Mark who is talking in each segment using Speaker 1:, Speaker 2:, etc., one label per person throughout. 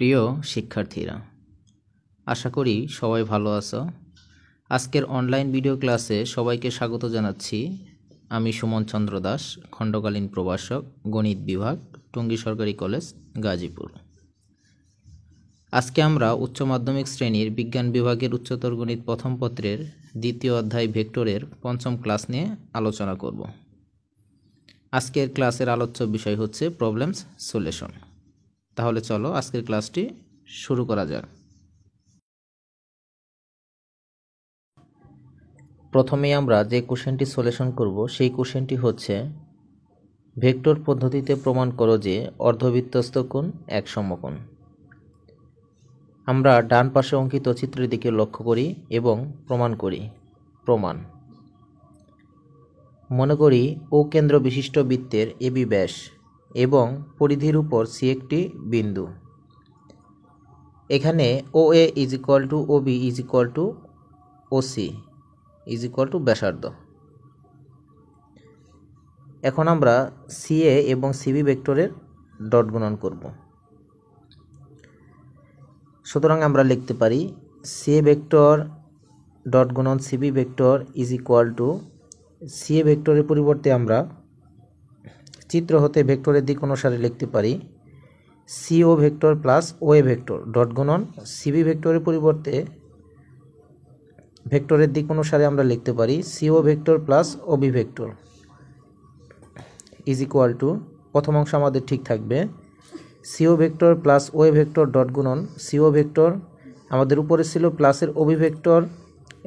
Speaker 1: প্রিয় শিক্ষার্থীরা আশা করি সবাই ভালো আছো আজকের অনলাইন ভিডিও ক্লাসে সবাইকে স্বাগত জানাচ্ছি আমি সুমন চন্দ্র দাস খণ্ডকালীন প্রভাষক গণিত বিভাগ টঙ্গী সরকারি কলেজ গাজীপুর আজকে আমরা উচ্চ মাধ্যমিক শ্রেণীর বিজ্ঞান বিভাগের উচ্চতর গণিত প্রথম পত্রের দ্বিতীয় অধ্যায় ভেক্টরের পঞ্চম ক্লাস নিয়ে আলোচনা করব আজকের ক্লাসের আলোচ্য বিষয় হচ্ছে প্রবলেমস সলিউশন তাহলে চলো আজকের ক্লাসটি শুরু করা যাক প্রথমে আমরা যে কোশ্চেনটি সলিউশন করব সেই কোশ্চেনটি হচ্ছে ভেক্টর পদ্ধতিতে প্রমাণ করো যে অর্ধবৃত্তস্থ কোণ এক সমকোণ আমরা ডান পাশে অঙ্কিত চিত্রের দিকে লক্ষ্য করি এবং প্রমাণ করি প্রমাণ মনে করি ও কেন্দ্র বিশিষ্ট বৃত্তের এবি ব্যাস এবং পরিধির উপর সি একটি বিন্দু এখানে O A is equal to O B is equal to O C is equal to ব্যাসার্ধ এখন আমরা সি এ এবং সিবি ভেক্টরের ডট গুণন করব সুতরাং আমরা লিখতে পারি সি এ ভেক্টর ডট গুণন CB vector is equal to C A ভেক্টরের পরিবর্তে আমরা চিত্র হতে ভেক্টরের দিক অনুসারে লিখতে পারি CO vector plus OA vector dot গুণন সিবি ভেক্টরের পরিবর্তে ভেক্টরের দিক অনুসারে আমরা লিখতে পারি CO vector plus OB vector is equal to প্রথম অংশ আমাদের ঠিক থাকবে CO vector plus OA vector dot গুণন সিও ভেক্টর আমাদের উপরে ছিল প্লাসের অভিভেক্টর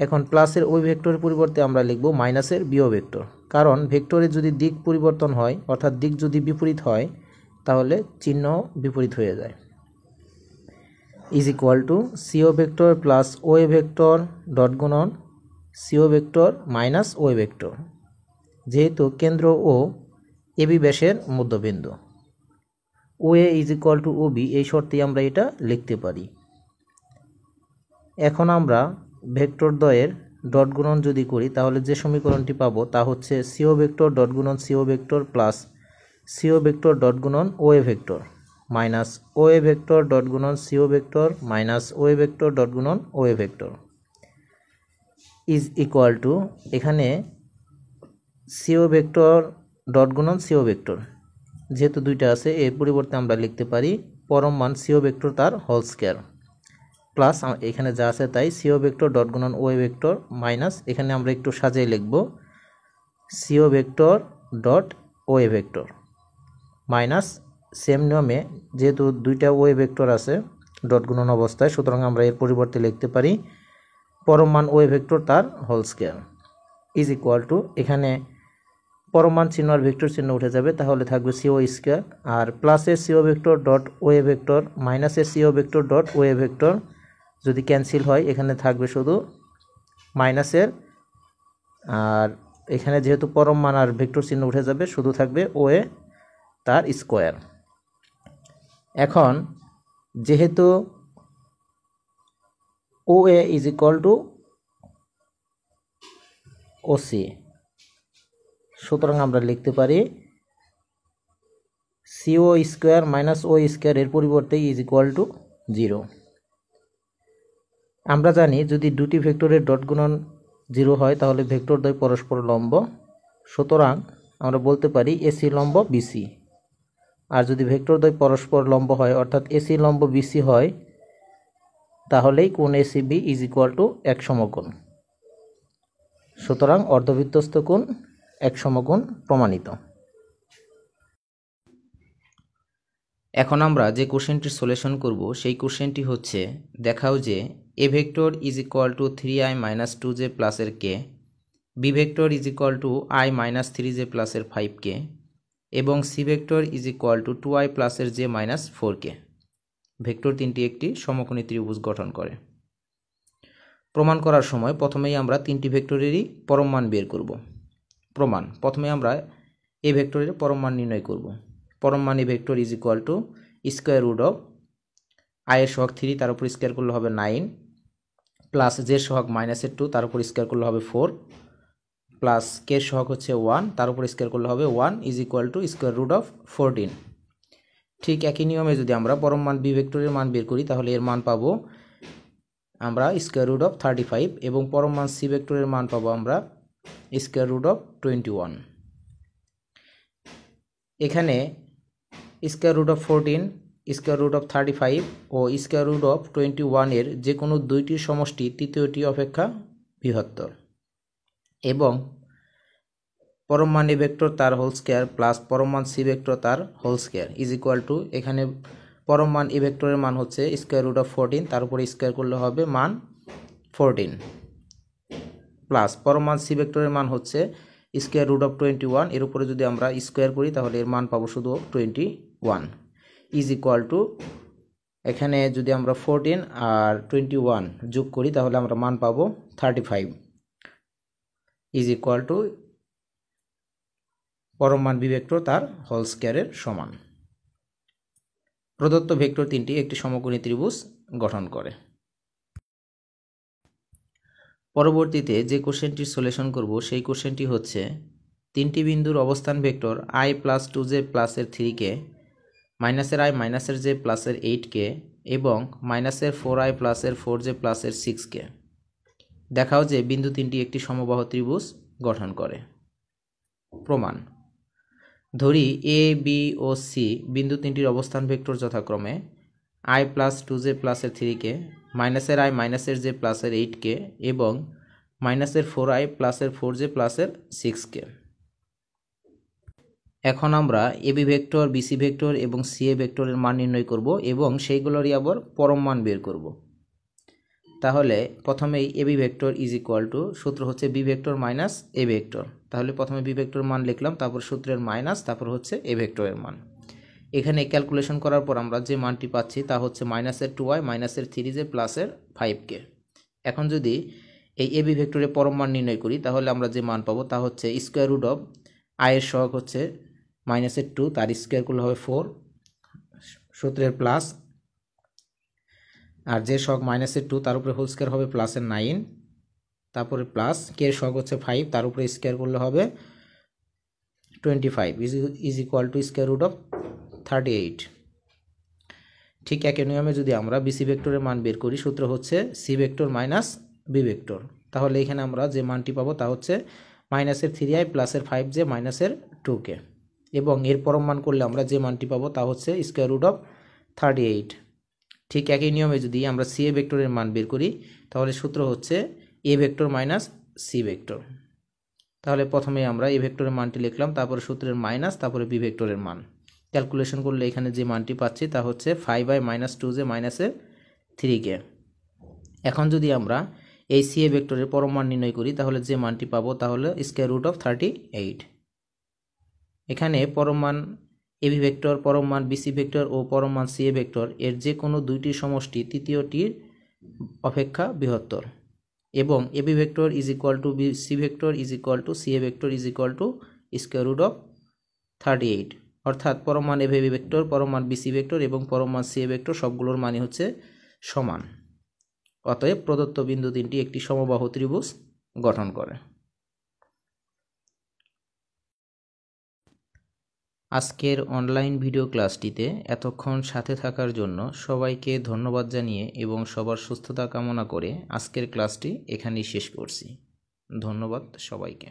Speaker 1: এখন প্লাসের ওই ভেক্টরের পরিবর্তে আমরা লিখব মাইনাসের বিও ভেক্টর কারণ ভেক্টরের যদি দিক পরিবর্তন হয় অর্থাৎ দিক যদি বিপরীত হয় তাহলে চিহ্ন বিপরীত হয়ে যায় is equal to CO vector plus OA vector dot গুণন CO vector minus OA vector যেহেতু কেন্দ্র ও এবি ব্যাসের মধ্যবিন্দু O A is equal to OB এই শর্তেই আমরা এটা লিখতে পারি এখন আমরা ভেক্টর দ্বয়ের ডট গুণন যদি করি তাহলে যে সমীকরণটি পাবো তা হচ্ছে সিও ভেক্টর ডট গুণন CO vector plus CO vector dot গুণন O A vector minus O A vector dot গুণন CO vector minus O A vector dot গুণন O A vector is equal to এখানে সিও ভেক্টর ডট গুণন CO vector যেহেতু দুইটা আছে এর পরিবর্তে আমরা লিখতে পারি পরম মান সিও ভেক্টর তার হল স্কোয়ার প্লাস এখানে যা আছে তাই সিও ভেক্টর ডট গুণন ওয়ে ভেক্টর মাইনাস এখানে আমরা একটু সাজিয়ে লিখব CO vector dot OA vector minus same নিয়মে যেহেতু দুইটা ওয়ে ভেক্টর আছে ডট গুণন অবস্থায় সুতরাং আমরা এর পরিবর্তে লিখতে পারি পরমান ওয়ে ভেক্টর তার whole square is equal to এখানে পরমান চিহ্ন আর ভেক্টর চিহ্ন উঠে যাবে তাহলে থাকবে সিও স্কোয়ার আর প্লাসের CO vector dot OA vector মাইনাসের CO vector dot OA vector যদি ক্যান্সেল হয় এখানে থাকবে শুধু মাইনাসের আর এখানে যেহেতু পরম মান আর ভেক্টর চিহ্ন উঠে যাবে শুধু থাকবে ও এ তার স্কোয়ার এখন যেহেতু O A is equal to O C সুতরাং আমরা লিখতে পারি CO square minus O square এর পরিবর্তে ইজ ইকুয়াল টু জিরো আমরা জানি যদি দুটি ভেক্টরের ডট গুণন জিরো হয় তাহলে ভেক্টর দ্বয় পরস্পর লম্ব সুতরাং আমরা বলতে পারি এসি লম্ব বিসি আর যদি ভেক্টর দ্বয় পরস্পর লম্ব হয় অর্থাৎ এসি লম্ব বিসি হয় তাহলেই কোন AC B is equal to এক সমগুণ সুতরাং অর্ধবিত্তস্ত কোণ এক সমগুণ প্রমাণিত এখন আমরা যে কোশ্চেনটির সলিউশন করব সেই কোশ্চেনটি হচ্ছে দেখাও যে A vector is equal to three I minus two J প্লাসের K B vector is equal to I minus three J প্লাসের ফাইভ কে এবং C vector is equal to two I প্লাসের J minus four K vector তিনটি একটি সমকোণী ত্রিভুজ গঠন করে প্রমাণ করার সময় প্রথমেই আমরা তিনটি ভেক্টরেরই পরম মান বের করব প্রমাণ প্রথমে আমরা এ ভেক্টরের পরম মান নির্ণয় করব পরম মান A vector is equal to square root of আয়ের শখ থ্রি তার উপর স্কোয়ার করলে হবে নাইন প্লাস জের সহগ মাইনাসের টু তার উপর স্কোয়ার করলে হবে ফোর প্লাস কে সহগ হচ্ছে ওয়ান তার উপর স্কোয়ার করলে হবে one is equal to square root of fourteen ঠিক একই নিয়মে যদি আমরা পরম মান বি ভেক্টরের মান বের করি তাহলে এর মান পাবো আমরা square root of thirty five এবং পরম মান সি ভেক্টরের মান পাবো আমরা square root of twenty one এখানে square root of fourteen square root of thirty five ও স্কোয়ার রুট অফ টোয়েন্টি ওয়ানের যে কোনো দুইটির সমষ্টি তৃতীয়টি অপেক্ষা বৃহত্তর এবং পরম মান এ ভেক্টর তার হোল স্কোয়ার প্লাস পরম মান সি ভেক্টর তার whole square is equal to এখানে পরম মান এ ভেক্টরের মান হচ্ছে স্কোয়ার রুট অফ ফোরটিন তার উপরে স্কোয়ার করলে হবে মান ফোরটিন প্লাস পরম মান সি ভেক্টরের মান হচ্ছে square root of twenty one এর উপরে যদি আমরা স্কোয়ার করি তাহলে এর মান পাবো শুধু twenty one is equal to এখানে যদি আমরা ফোরটিন আর টোয়েন্টি ওয়ান যোগ করি তাহলে আমরা মান পাবো thirty five is equal to পরম মান বিভেক্টর তার হল স্কোয়ারের সমান প্রদত্ত ভেক্টর তিনটি একটি সমকোণী ত্রিভুজ গঠন করে পরবর্তীতে যে কোশ্চেনটির সলিউশন করব সেই কোশ্চেনটি হচ্ছে তিনটি বিন্দুর অবস্থান vector I plus two J প্লাসের থ্রিকে মাইনাসের আই মাইনাসের জে প্লাসের এইটকে এবং মাইনাসের ফোর আই প্লাসের ফোর জে প্লাসের সিক্সকে দেখাও যে বিন্দু তিনটি একটি সমবাহ ত্রিভুজ গঠন করে প্রমাণ ধরি এ বি ও সি বিন্দু তিনটির অবস্থান ভেক্টর যথাক্রমে আই প্লাস টু জে প্লাসের থ্রিকে মাইনাসের আই মাইনাসের জে প্লাসের এইটকে এবং মাইনাসের ফোর আই প্লাসের ফোর জে প্লাসের সিক্সকে এখন আমরা এবি ভেক্টর বিসি ভেক্টর এবং সিএ ভেক্টরের মান নির্ণয় করব এবং সেইগুলোরই আবার পরম মান বের করব তাহলে প্রথমেই AB vector is equal to সূত্র হচ্ছে B vector minus A vector তাহলে প্রথমে বি ভেক্টর মান লিখলাম তারপর সূত্রের মাইনাস তারপর হচ্ছে এ ভেক্টরের মান এখানে ক্যালকুলেশন করার পর আমরা যে মানটি পাচ্ছি তা হচ্ছে মাইনাসের টু ওয়াই মাইনাসের থ্রি জে প্লাসের ফাইভ কে এখন যদি এই এবি ভেক্টরের পরম মান নির্ণয় করি তাহলে আমরা যে মান পাবো তা হচ্ছে স্কোয়ার রুট অফ আয়ের সহগ হচ্ছে মাইনাসের টু তার স্কোয়ার করলে হবে ফোর সূত্রের প্লাস আর যে শখ মাইনাসের টু তার উপরে হোল স্কোয়ার হবে প্লাসের নাইন তারপরে প্লাস কে শখ হচ্ছে ফাইভ তার উপরে স্কোয়ার করলে হবে twenty five is is equal to square root of thirty eight ঠিক একই নিয়মে যদি আমরা বিসি ভেক্টরের মান বের করি সূত্র হচ্ছে C vector minus B vector তাহলে এখানে আমরা যে মানটি পাবো তা হচ্ছে মাইনাসের থ্রি আই প্লাসের ফাইভ জে মাইনাসের টু কে এবং এর পরম মান করলে আমরা যে মানটি পাবো তা হচ্ছে square root of thirty eight ঠিক একই নিয়মে যদি আমরা সি এ ভেক্টরের মান বের করি তাহলে সূত্র হচ্ছে A vector minus C vector তাহলে প্রথমে আমরা এ ভেক্টরের মানটি লিখলাম তারপরে সূত্রের মাইনাস তারপরে বি ভেক্টরের মান ক্যালকুলেশন করলে এখানে যে মানটি পাচ্ছি তা হচ্ছে five by minus two J মাইনাসের থ্রি কে এখন যদি আমরা এই সি এ ভেক্টরের পরম মান নির্ণয় করি তাহলে যে মানটি পাবো তাহলে square root of thirty eight এখানে এ এবি ভেক্টর পরমান বিসি ভেক্টর ও সি এ ভেক্টর এর যে কোনো দুইটি সমষ্টি তৃতীয়টির অপেক্ষা বৃহত্তর এবং AB vector is equal to B C vector is equal to C A vector is equal to square root of thirty eight অর্থাৎ পরমান এ ভি ভেক্টর পরমান বিসি ভেক্টর এবং পরমান সি এ ভেক্টর সবগুলোর মানে হচ্ছে সমান অতএব প্রদত্ত বিন্দু তিনটি একটি সমবাহু ত্রিভুজ গঠন করে আজকের অনলাইন ভিডিও ক্লাসটিতে এতক্ষণ সাথে থাকার জন্য সবাইকে ধন্যবাদ জানিয়ে এবং সবার সুস্থতা কামনা করে আজকের ক্লাসটি এখানেই শেষ করছি ধন্যবাদ সবাইকে